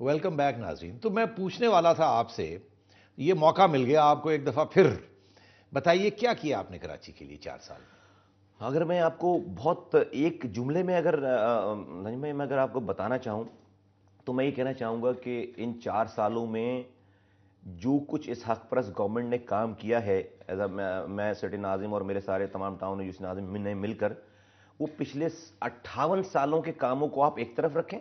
Welcome back नाजीन तो मैं पूछने वाला था आपसे ये मौका मिल गया आपको एक दफ़ा फिर बताइए क्या किया आपने कराची के लिए चार साल अगर मैं आपको बहुत एक जुमले में अगर नजमे में अगर आपको बताना चाहूँ तो मैं ये कहना चाहूँगा कि इन चार सालों में जो कुछ इस हक परस गवर्नमेंट ने काम किया है एज अ मैं सिटी नाजिम और मेरे सारे तमाम टाउन यूस नाजिम ने मिलकर वो पिछले अट्ठावन सालों के कामों को आप एक तरफ रखें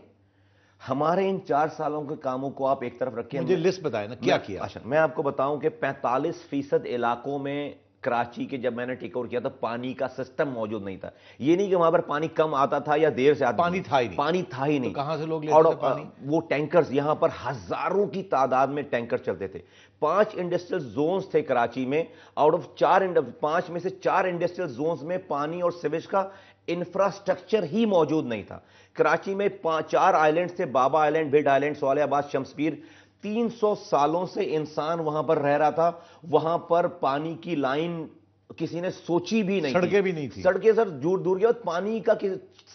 हमारे इन चार सालों के कामों को आप एक तरफ रखिए मुझे लिस्ट बताए ना क्या किया अच्छा मैं आपको बताऊं कि 45 फीसद इलाकों में कराची के जब मैंने टेक ओवर किया था पानी का सिस्टम मौजूद नहीं था ये नहीं कि वहां पर पानी कम आता था या देर से आता पानी था ही नहीं पानी था ही नहीं तो कहां से लोग लेते और पानी? वो टैंकर्स यहां पर हजारों की तादाद में टैंकर चलते थे पांच इंडस्ट्रियल जोन्स थे कराची में आउट ऑफ चार पांच में से चार इंडस्ट्रियल जोन्स में पानी और सिवेज का इंफ्रास्ट्रक्चर ही मौजूद नहीं था कराची में चार आइलैंड थे बाबा आइलैंड भिड आइलैंड सोलियाबाद शमसपीर 300 सालों से इंसान वहां पर रह रहा था वहां पर पानी की लाइन किसी ने सोची भी नहीं सड़कें भी नहीं थी सड़कें सर दूर दूर और पानी का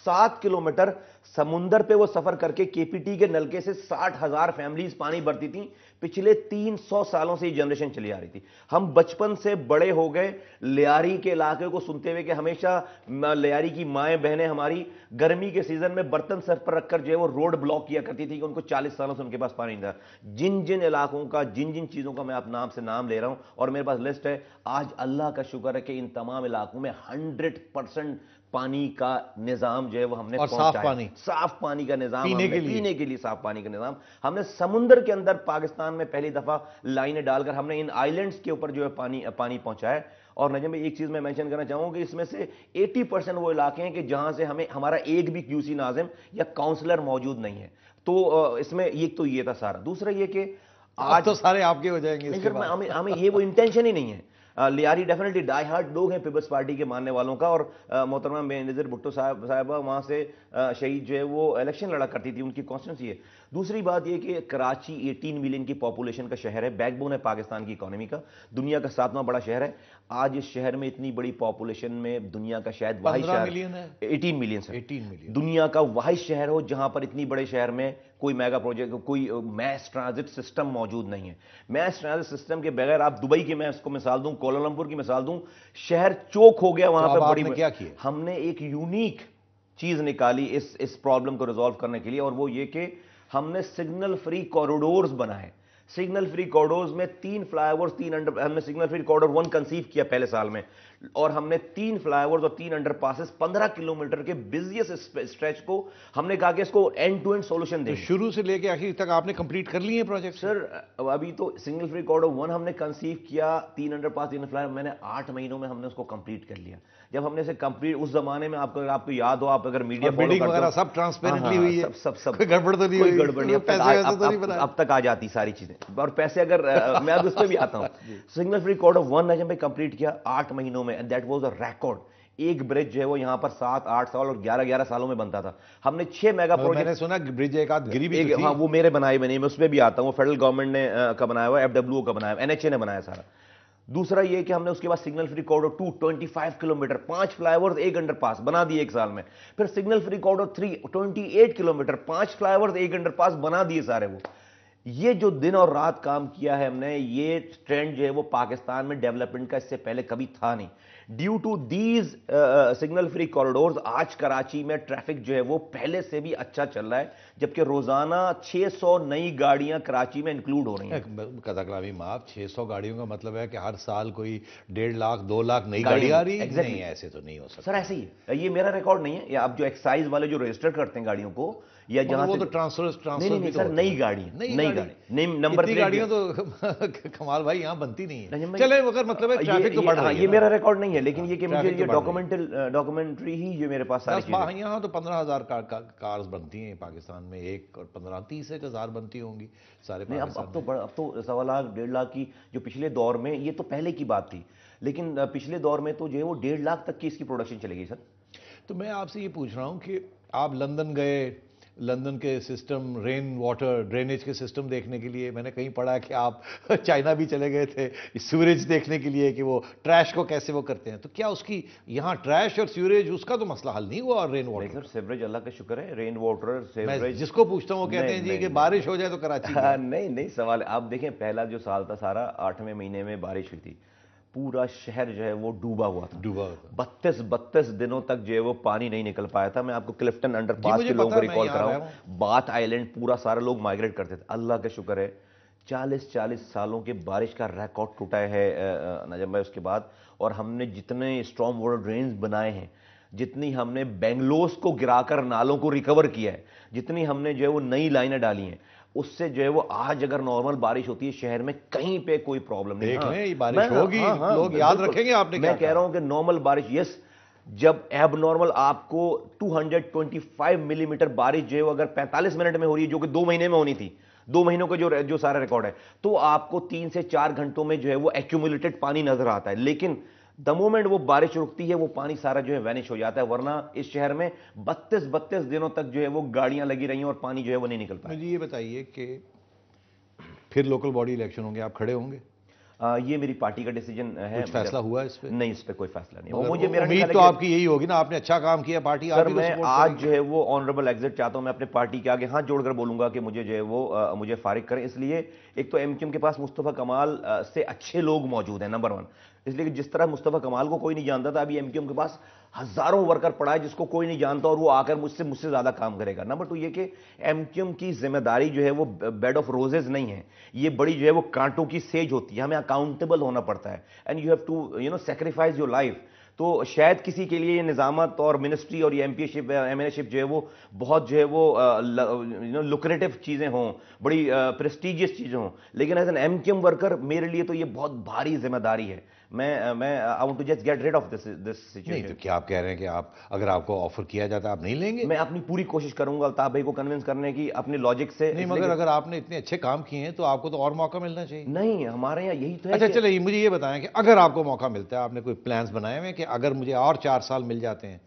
सात किलोमीटर समुंदर पे वो सफर करके केपीटी के नलके से साठ हजार फैमिलीज पानी भरती थी पिछले 300 सालों से ये जनरेशन चली आ रही थी हम बचपन से बड़े हो गए लियारी के इलाके को सुनते हुए कि हमेशा लियारी की माएं बहनें हमारी गर्मी के सीजन में बर्तन सर पर रखकर जो है वो रोड ब्लॉक किया करती थी कि उनको 40 सालों से उनके पास पानी नहीं था जिन जिन इलाकों का जिन जिन चीज़ों का मैं आप नाम से नाम ले रहा हूँ और मेरे पास लिस्ट है आज अल्लाह का शुक्र है कि इन तमाम इलाकों में हंड्रेड परसेंट पानी का निजाम जो है वो हमने और साफ पानी साफ पानी का निजाम पीने के लिए पीने के लिए साफ पानी का निजाम हमने समुंदर के अंदर पाकिस्तान में पहली दफा लाइनें डालकर हमने इन आइलैंड्स के ऊपर जो है पानी पानी पहुंचाया और नजम में एक चीज मैं मेंशन करना चाहूंगा कि इसमें से 80 परसेंट वो इलाके हैं कि जहां से हमें हमारा एक भी क्यूसी नाजिम या काउंसलर मौजूद नहीं है तो इसमें एक तो ये था सारा दूसरा ये कि आज तो सारे आपके हो जाएंगे हमें हमें ये वो इंटेंशन ही नहीं है लियारी डेफिनेटली डाई हार्ट लोग हैं पीपल्स पार्टी के मानने वालों का और मोहतरमा नज़र भुट्टो साहब साहबा वहाँ से शहीद जो है वो इलेक्शन लड़ा करती थी उनकी कॉन्स्टेंसी है दूसरी बात यह कि कराची 18 मिलियन की पॉपुलेशन का शहर है बैकबोन है पाकिस्तान की इकोनॉमी का दुनिया का सातवां बड़ा शहर है आज इस शहर में इतनी बड़ी पॉपुलेशन में दुनिया का शायद वाहि शहर एटीन मिलियन एटीन मिलियन दुनिया का वाहि शहर हो जहां पर इतनी बड़े शहर में कोई मेगा प्रोजेक्ट कोई मैस ट्रांजिट सिस्टम मौजूद नहीं है मैस ट्रांजिट सिस्टम के बगैर आप दुबई की मैं इसको मिसाल दूं कोलालमपुर की मिसाल दूं शहर चौक हो गया वहां तो पर बड़ी क्या किया हमने एक यूनिक चीज निकाली इस इस प्रॉब्लम को रिजॉल्व करने के लिए और वो ये कि हमने सिग्नल फ्री कॉरिडोर्स बनाए सिग्नल फ्री कॉर्डोर्स में तीन फ्लाईओवर तीन अंडर हमने signal free corridor one conceive किया पहले साल में और हमने तीन फ्लाईओवर और तीन अंडर पासिस पंद्रह किलोमीटर के बिजिएस्ट स्ट्रेच को हमने कहा कि इसको एंड टू एंड सोल्यूशन दे शुरू से लेके आखिर तक आपने कंप्लीट कर लिए प्रोजेक्ट सर अभी तो सिग्नल फ्री कॉर्डर वन हमने कंसीव किया तीन अंडर पास तीन फ्लाई मैंने आठ महीनों में हमने उसको कंप्लीट कर लिया जब हमने से कंप्लीट उस जमाने में आपको अगर आपको याद हो आप अगर मीडिया वगैरह सब ट्रांसपेरेंटली हाँ, हुई है सब सब गड़बड़ तो नहीं हुई गड़बड़ नहीं अब तो अब तक आ जाती सारी चीजें और पैसे अगर मैं अब उस पर भी आता हूँ signal free code of one है जब मैं कंप्लीट किया आठ महीनों में and that was a record एक ब्रिज जो है वो यहाँ पर सात आठ साल और ग्यारह ग्यारह सालों में बनता था हमने छह मेगा प्रोजेक्ट मैंने सुना ब्रिज एक आध गिरी भी एक, तो हाँ वो मेरे बनाए बने मैं उसमें भी आता हूँ फेडरल गवर्नमेंट ने का बनाया हुआ एफडब्ल्यू का बनाया एनएचए ने बनाया सारा दूसरा ये कि हमने उसके बाद signal free corridor two twenty five kilometre पांच फ्लाईओवर एक अंडरपास बना दिए एक साल में फिर signal free corridor three twenty eight kilometre पांच फ्लाईओवर एक अंडरपास बना दिए सारे वो ये जो दिन और रात काम किया है हमने ये ट्रेंड जो है वो पाकिस्तान में डेवलपमेंट का इससे पहले कभी था नहीं due to these signal free corridors आज कराची में ट्रैफिक जो है वो पहले से भी अच्छा चल रहा है जबकि रोजाना 600 नई गाड़ियां कराची में इंक्लूड हो रही हैं कलामी माफ 600 गाड़ियों का मतलब है कि हर साल कोई डेढ़ लाख दो लाख नई गाड़ी आ रही exactly. नहीं ऐसे तो नहीं हो सकता सर ऐसे ही ये मेरा रिकॉर्ड नहीं है आप जो एक्साइज वाले जो रजिस्टर करते हैं गाड़ियों को या मतलब जहां वो तो ट्रांसफर ट्रांसफर नहीं, नहीं, तो सर नई गाड़ी नई गाड़ी नंबर गाड़ियां तो कमाल भाई यहाँ बनती नहीं है चले मगर मतलब है ट्रैफिक तो बढ़ रहा हाँ, है ये मेरा रिकॉर्ड नहीं है लेकिन हाँ, ये कि मुझे तो ये डॉक्यूमेंटल डॉक्यूमेंट्री ही ये मेरे पास सारी यहाँ तो पंद्रह हजार कार्स बनती हैं पाकिस्तान में एक और पंद्रह तीस एक हजार बनती होंगी सारे अब अब तो अब तो सवा लाख डेढ़ लाख की जो पिछले दौर में ये तो पहले की बात थी लेकिन पिछले दौर में तो जो है वो डेढ़ लाख तक की इसकी प्रोडक्शन चलेगी सर तो मैं आपसे ये पूछ रहा हूँ कि आप लंदन गए लंदन के सिस्टम रेन वाटर ड्रेनेज के सिस्टम देखने के लिए मैंने कहीं पढ़ा कि आप चाइना भी चले गए थे सीवरेज देखने के लिए कि वो ट्रैश को कैसे वो करते हैं तो क्या उसकी यहाँ ट्रैश और सीवरेज उसका तो मसला हल नहीं हुआ और रेन वाटर सीवरेज अल्लाह का शुक्र है रेन वाटर सीवरेज जिसको पूछता हूँ वो कहते हैं जी कि बारिश हो जाए तो कराची नहीं नहीं सवाल आप देखें पहला जो साल था सारा आठवें महीने में बारिश हुई थी पूरा शहर जो है वो डूबा हुआ था डूबा हुआ बत्तीस बत्तीस दिनों तक जो है वो पानी नहीं निकल पाया था मैं आपको क्लिफ्टन अंडर पास के लोगों को रिकॉल कर रहा हूँ बाथ आइलैंड पूरा सारे लोग माइग्रेट करते थे अल्लाह का शुक्र है चालीस चालीस सालों के बारिश का रिकॉर्ड टूटा है नजम भाई उसके बाद और हमने जितने स्ट्रॉन्ग वाटर ड्रेन बनाए हैं जितनी हमने बेंगलोस को गिराकर नालों को रिकवर किया है जितनी हमने जो है वो नई लाइनें डाली हैं उससे जो है वो आज अगर नॉर्मल बारिश होती है शहर में कहीं पे कोई प्रॉब्लम नहीं देख हाँ, बारिश होगी हाँ, हाँ, लोग याद रखेंगे आपने मैं कह रहा हूं कि नॉर्मल बारिश यस जब एब नॉर्मल आपको 225 मिलीमीटर mm बारिश जो है वो अगर 45 मिनट में हो रही है जो कि दो महीने में होनी थी दो महीनों का जो जो सारा रिकॉर्ड है तो आपको तीन से चार घंटों में जो है वो एक्यूमुलेटेड पानी नजर आता है लेकिन द मोमेंट वो बारिश रुकती है वो पानी सारा जो है वैनिश हो जाता है वरना इस शहर में बत्तीस बत्तीस दिनों तक जो है वो गाड़ियां लगी रही हैं और पानी जो है वो नहीं निकलता मुझे ये बताइए कि फिर लोकल बॉडी इलेक्शन होंगे आप खड़े होंगे आ, ये मेरी पार्टी का डिसीजन है कुछ फैसला हुआ इस पे नहीं इस पे कोई फैसला नहीं हुआ मुझे मेरा उम्मीद तो आपकी यही होगी ना आपने अच्छा काम किया पार्टी सर तो मैं आज जो है वो ऑनरेबल एग्जिट चाहता हूं मैं अपने पार्टी के आगे हाथ जोड़कर बोलूंगा कि मुझे जो है वो आ, मुझे फारिग करें इसलिए एक तो एमकेएम के पास मुस्तफ़ा कमाल से अच्छे लोग मौजूद हैं नंबर वन इसलिए कि जिस तरह मुस्तफ़ा कमाल को कोई नहीं जानता था अभी एम एम के पास हज़ारों वर्कर पड़ा है जिसको कोई नहीं जानता और वो आकर मुझसे मुझसे ज़्यादा काम करेगा नंबर टू ये कि एम की जिम्मेदारी जो है वो बेड ऑफ रोजेज नहीं है ये बड़ी जो है वो कांटों की सेज होती है हमें अकाउंटेबल होना पड़ता है and you have to you know sacrifice your life तो शायद किसी के लिए ये निज़ामत और मिनिस्ट्री और ये M P ship M N ship जो है वो बहुत जो है वो यू नो लुक्रेटिव चीज़ें हों बड़ी प्रेस्टिजियस चीज़ें हों लेकिन as an M Q M worker मेरे लिए तो ये बहुत भारी जिम्मेदारी है मैं मैं I want to just get rid of this this situation नहीं तो क्या आप कह रहे हैं कि आप अगर आपको ऑफर किया जाता आप नहीं लेंगे मैं अपनी पूरी कोशिश करूंगा अल्ताफ भाई को कन्विंस करने की अपने लॉजिक से नहीं मगर अगर आपने इतने अच्छे काम किए हैं तो आपको तो और मौका मिलना चाहिए नहीं हमारे यहाँ यही तो है अच्छा चलिए मुझे ये बताएं कि अगर आपको मौका मिलता है आपने कोई प्लान्स बनाए हुए कि अगर मुझे और चार साल मिल जाते हैं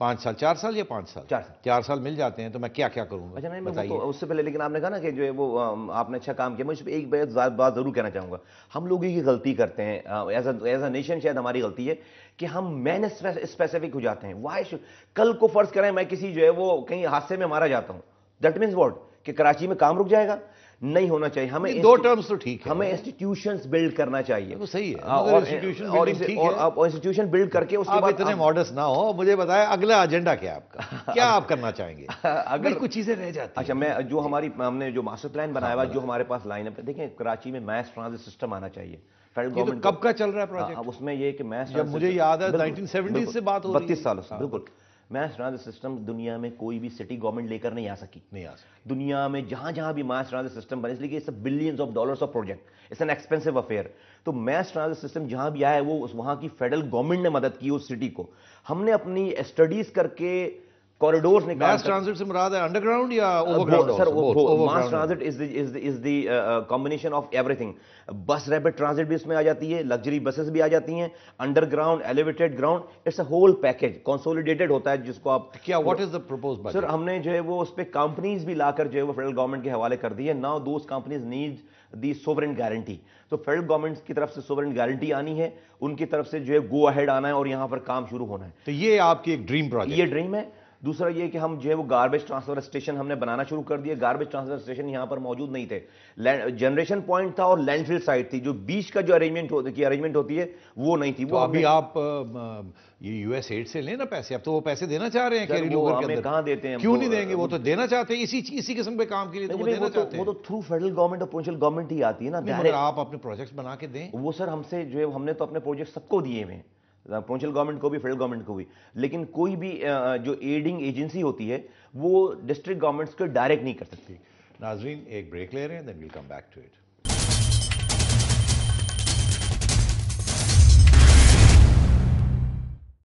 पांच साल चार साल या पांच साल चार साल चार साल मिल जाते हैं तो मैं क्या क्या करूंगा अच्छा नहीं बताइए तो उससे पहले लेकिन आपने कहा ना कि जो है वो आपने अच्छा काम किया मैं एक बात ज़रूर कहना चाहूंगा हम लोग ये गलती करते हैं एज एज अ नेशन शायद हमारी गलती है कि हम मैन स्पेसिफिक हो जाते हैं वाई कल को फ़र्ज़ करें मैं किसी जो है वो कहीं हादसे में मारा जाता हूँ दैट मीन्स वॉट कि कराची में काम रुक जाएगा नहीं होना चाहिए हमें दो टर्म्स तो ठीक है हमें इंस्टीट्यूशन बिल्ड करना चाहिए वो तो सही है हाँ, और इंस्टीट्यूशन बिल्ड करके उसके बाद इतने मॉडर्स ना हो मुझे बताया अगला एजेंडा क्या आपका क्या आप करना चाहेंगे अगर कुछ चीजें रह जाती अच्छा मैं जो हमारी हमने जो मास्टर प्लान बनाया हुआ हाँ, जो हमारे पास लाइन है देखें कराची में मैथ ट्रांसिट सिस्टम आना चाहिए फेडरल गवर्नमेंट तो कब का चल रहा है प्रोजेक्ट हाँ, उसमें ये कि मैथ मुझे याद है 1970 से बात हो रही है 32 सालों से बिल्कुल मैस ट्रांजिट सिस्टम दुनिया में कोई भी सिटी गवर्नमेंट लेकर नहीं आ सकी नहीं आ सकी दुनिया में जहां जहां भी मैस ट्रांजिट सिस्टम बने इसलिए it's billions of dollars of project it's an expensive affair तो मैस ट्रांजिट सिस्टम जहां भी आया है वो उस वहां की फेडरल गवर्नमेंट ने मदद की उस सिटी को हमने अपनी स्टडीज करके कॉरिडोर्स निकाल मास ट्रांसिट से मुराद है अंडरग्राउंड या overground sir mass transit is is is the combination of everything bus rapid transit भी इसमें आ जाती है लग्जरी बसेस भी आ जाती हैं underground elevated ground it's a whole package consolidated होता है जिसको आप क्या what is the propose sir हमने जो है वो उस पर कंपनीज भी लाकर जो है वो फेडरल गवर्नमेंट के हवाले कर दी है now those companies need the sovereign guarantee तो फेडरल गवर्नमेंट की तरफ से सोवरेंट गारंटी आनी है उनकी तरफ से जो है गो अहेड आना है और यहां पर काम शुरू होना है तो ये आपकी एक ड्रीम प्रोजेक्ट ये ड्रीम है दूसरा ये कि हम जो है वो गार्बेज ट्रांसफर स्टेशन हमने बनाना शुरू कर दिया गार्बेज ट्रांसफर स्टेशन यहाँ पर मौजूद नहीं थे जनरेशन पॉइंट था और लैंडफिल साइट थी जो बीच का जो अरेंजमेंट हो, की अरेंजमेंट होती है वो नहीं थी तो वो अभी आप ये यूएस एड से लेना पैसे अब तो वो पैसे देना चाह रहे हैं कैरी के अंदर कहां देते हैं क्यों नहीं देंगे वो तो देना चाहते हैं इसी इसी किस्म के काम के लिए तो वो देना तो- चाहते हैं वो तो थ्रू फेडरल गवर्नमेंट और प्रोविंशियल गवर्नमेंट ही आती है ना आप अपने प्रोजेक्ट्स बना के दें वो सर हमसे जो है हमने तो अपने प्रोजेक्ट सबको दिए हुए हैं प्रोविंशियल गवर्नमेंट को भी फेडरल गवर्नमेंट को भी लेकिन कोई भी जो एडिंग एजेंसी होती है वो डिस्ट्रिक्ट गवर्नमेंट्स को डायरेक्ट नहीं कर सकती नाजरीन एक ब्रेक ले रहे हैं then will come back to it